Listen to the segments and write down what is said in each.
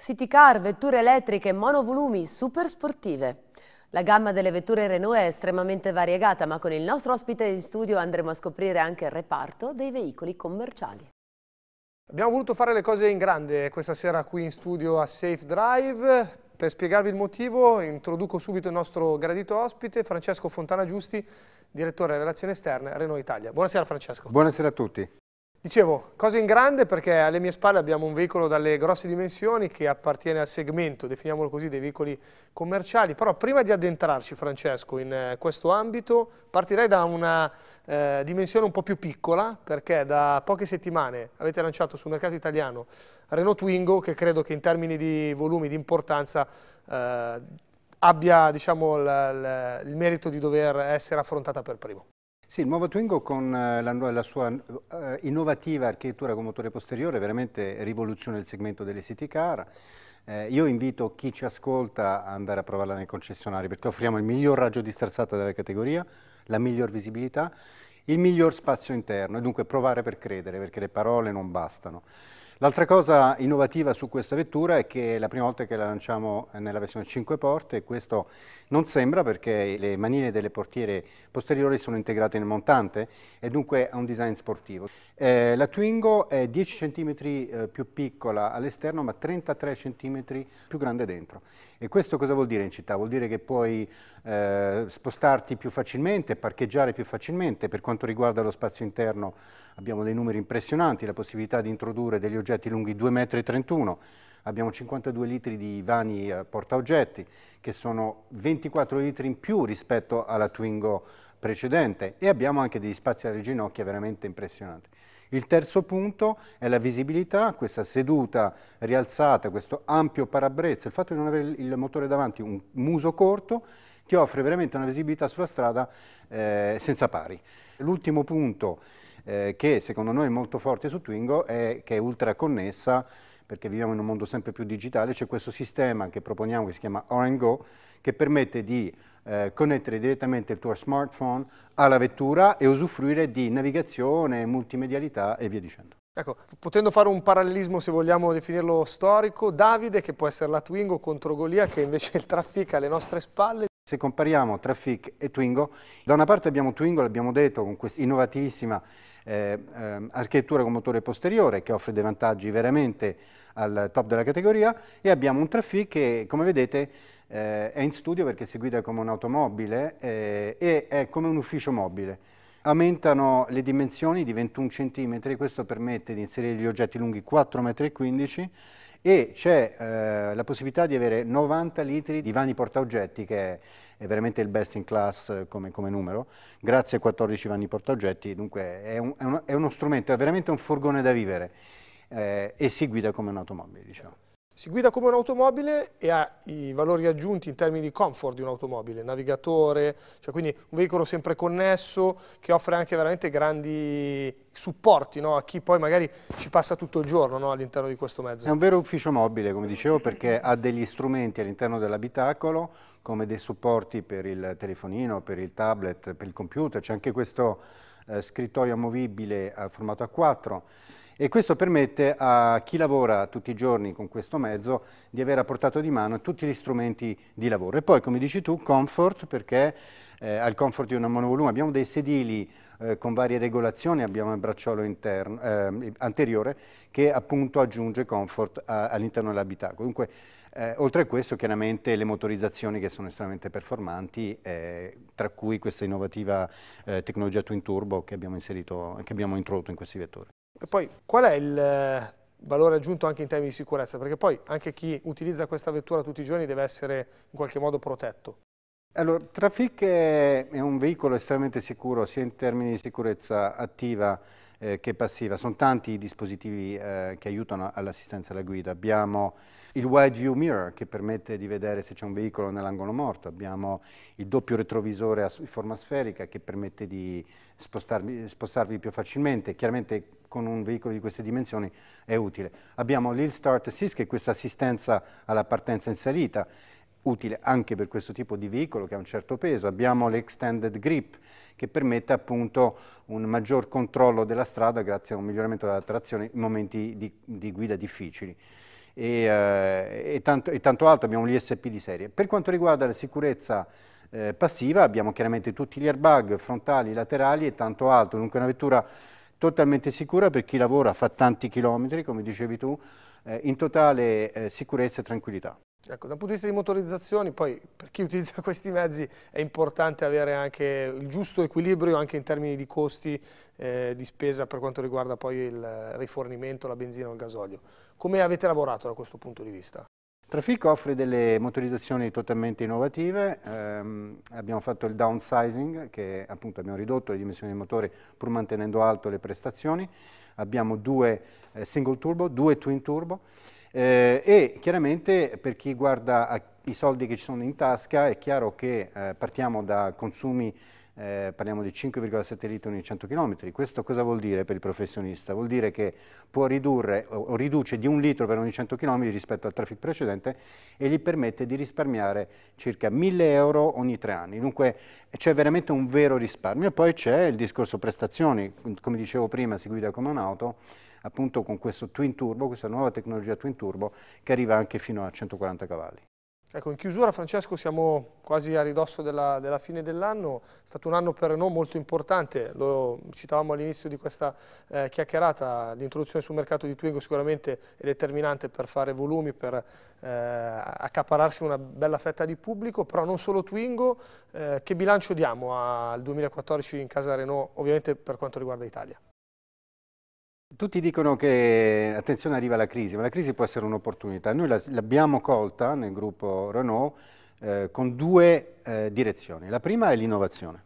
City car, vetture elettriche, monovolumi, super sportive. La gamma delle vetture Renault è estremamente variegata, ma con il nostro ospite in studio andremo a scoprire anche il reparto dei veicoli commerciali. Abbiamo voluto fare le cose in grande questa sera qui in studio a Safe Drive. Per spiegarvi il motivo introduco subito il nostro gradito ospite, Francesco Fontana Giusti, direttore relazioni esterne Renault Italia. Buonasera Francesco. Buonasera a tutti. Dicevo, cosa in grande perché alle mie spalle abbiamo un veicolo dalle grosse dimensioni che appartiene al segmento, definiamolo così, dei veicoli commerciali. Però prima di addentrarci, Francesco, in eh, questo ambito, partirei da una eh, dimensione un po' più piccola, perché da poche settimane avete lanciato sul mercato italiano Renault Twingo, che credo che in termini di volumi, di importanza, eh, abbia diciamo, il merito di dover essere affrontata per primo. Sì, il nuovo Twingo con eh, la, la sua eh, innovativa architettura con motore posteriore veramente rivoluziona il segmento delle city car. Eh, io invito chi ci ascolta ad andare a provarla nei concessionari perché offriamo il miglior raggio di sterzata della categoria, la miglior visibilità, il miglior spazio interno e dunque provare per credere perché le parole non bastano. L'altra cosa innovativa su questa vettura è che è la prima volta che la lanciamo nella versione 5 porte e questo non sembra perché le manine delle portiere posteriori sono integrate nel montante e dunque ha un design sportivo. Eh, la Twingo è 10 cm eh, più piccola all'esterno ma 33 cm più grande dentro e questo cosa vuol dire in città? Vuol dire che puoi eh, spostarti più facilmente, parcheggiare più facilmente. Per quanto riguarda lo spazio interno abbiamo dei numeri impressionanti, la possibilità di introdurre degli oggetti oggetti lunghi 2,31 m, abbiamo 52 litri di vani portaoggetti, che sono 24 litri in più rispetto alla Twingo precedente e abbiamo anche degli spazi alle ginocchia veramente impressionanti. Il terzo punto è la visibilità, questa seduta rialzata, questo ampio parabrezza, il fatto di non avere il motore davanti, un muso corto, ti offre veramente una visibilità sulla strada eh, senza pari. L'ultimo punto eh, che secondo noi è molto forte su Twingo è che è ultra connessa perché viviamo in un mondo sempre più digitale, c'è questo sistema che proponiamo che si chiama RNGO, che permette di eh, connettere direttamente il tuo smartphone alla vettura e usufruire di navigazione, multimedialità e via dicendo. Ecco, potendo fare un parallelismo, se vogliamo definirlo storico, Davide che può essere la Twingo contro Golia che invece il traffica alle nostre spalle se compariamo Traffic e Twingo, da una parte abbiamo Twingo, l'abbiamo detto, con questa innovativissima eh, eh, architettura con motore posteriore che offre dei vantaggi veramente al top della categoria e abbiamo un Traffic che, come vedete, eh, è in studio perché si guida come un'automobile eh, e è come un ufficio mobile aumentano le dimensioni di 21 cm, questo permette di inserire gli oggetti lunghi 4,15 m e c'è eh, la possibilità di avere 90 litri di vani portaoggetti che è, è veramente il best in class eh, come, come, numero, grazie a 14 vani portaoggetti, dunque è, un, è, uno, è uno strumento, è veramente un furgone da vivere eh, e si guida come un'automobile diciamo. Si guida come un'automobile e ha i valori aggiunti in termini di comfort di un'automobile, navigatore, cioè quindi un veicolo sempre connesso che offre anche veramente grandi supporti no? a chi poi magari ci passa tutto il giorno no? all'interno di questo mezzo. È un vero ufficio mobile, come dicevo, perché ha degli strumenti all'interno dell'abitacolo, come dei supporti per il telefonino, per il tablet, per il computer, c'è anche questo eh, scrittoio amovibile eh, a formato A4 e questo permette a chi lavora tutti i giorni con questo mezzo di avere a portato di mano tutti gli strumenti di lavoro. E poi, come dici tu, comfort, perché eh, al comfort di un monovolume abbiamo dei sedili eh, con varie regolazioni, abbiamo il bracciolo interno, eh, anteriore che appunto aggiunge comfort all'interno dell'abitacolo. Dunque eh, oltre a questo chiaramente le motorizzazioni che sono estremamente performanti, eh, tra cui questa innovativa eh, tecnologia Twin Turbo che abbiamo, inserito, che abbiamo introdotto in questi vettori. E poi qual è il eh, valore aggiunto anche in termini di sicurezza? Perché poi anche chi utilizza questa vettura tutti i giorni deve essere in qualche modo protetto. Allora, Trafic è un veicolo estremamente sicuro sia in termini di sicurezza attiva eh, che passiva. Sono tanti i dispositivi eh, che aiutano all'assistenza alla guida. Abbiamo il wide view mirror che permette di vedere se c'è un veicolo nell'angolo morto, abbiamo il doppio retrovisore in forma sferica che permette di spostarvi più facilmente. Chiaramente con un veicolo di queste dimensioni è utile. Abbiamo l'Hill Start Assist che è questa assistenza alla partenza in salita utile anche per questo tipo di veicolo che ha un certo peso. Abbiamo l'extended grip che permette appunto un maggior controllo della strada grazie a un miglioramento della trazione in momenti di, di guida difficili. E, eh, e, tanto, e, tanto, altro, abbiamo gli SP di serie. Per quanto riguarda la sicurezza eh, passiva abbiamo chiaramente tutti gli airbag frontali, laterali e tanto altro, dunque una vettura totalmente sicura per chi lavora, fa tanti chilometri come dicevi tu, eh, in totale eh, sicurezza e tranquillità. Ecco, dal punto di vista di motorizzazioni, poi per chi utilizza questi mezzi è importante avere anche il giusto equilibrio anche in termini di costi eh, di spesa per quanto riguarda poi il rifornimento, la benzina o il gasolio. Come avete lavorato da questo punto di vista? Trafic offre delle motorizzazioni totalmente innovative, ehm, abbiamo fatto il downsizing, che appunto abbiamo ridotto le dimensioni del motore pur mantenendo alto le prestazioni, abbiamo due eh, single turbo, due twin turbo, eh, e chiaramente per chi guarda i soldi che ci sono in tasca è chiaro che eh, partiamo da consumi eh, parliamo di 5,7 litri ogni 100 km. Questo cosa vuol dire per il professionista? Vuol dire che può ridurre o riduce di un litro per ogni 100 km rispetto al traffic precedente e gli permette di risparmiare circa 1000 euro ogni tre anni. Dunque c'è veramente un vero risparmio. E Poi c'è il discorso prestazioni, come dicevo prima, si guida come un'auto appunto con questo twin turbo, questa nuova tecnologia twin turbo che arriva anche fino a 140 cavalli. Ecco, in chiusura Francesco siamo quasi a ridosso della, della fine dell'anno, è stato un anno per Renault molto importante, lo citavamo all'inizio di questa eh, chiacchierata, l'introduzione sul mercato di Twingo sicuramente è determinante per fare volumi, per eh, accapararsi una bella fetta di pubblico, però non solo Twingo, eh, che bilancio diamo al 2014 in casa Renault ovviamente per quanto riguarda Italia? Tutti dicono che, attenzione, arriva la crisi, ma la crisi può essere un'opportunità. Noi l'abbiamo colta nel gruppo Renault eh, con due eh, direzioni. La prima è l'innovazione.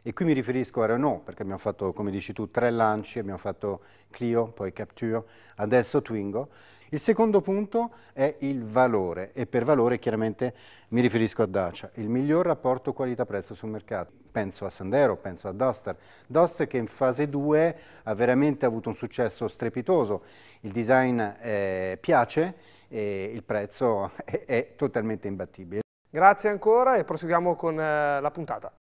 E qui mi riferisco a Renault, perché abbiamo fatto, come dici tu, tre lanci, abbiamo fatto Clio, poi Capture, adesso Twingo. Il secondo punto è il valore, e per valore chiaramente mi riferisco a Dacia, il miglior rapporto qualità-prezzo sul mercato penso a Sandero, penso a Duster. Duster che in fase 2 ha veramente avuto un successo strepitoso, il design eh, piace e il prezzo è, è totalmente imbattibile. Grazie ancora e proseguiamo con eh, la puntata.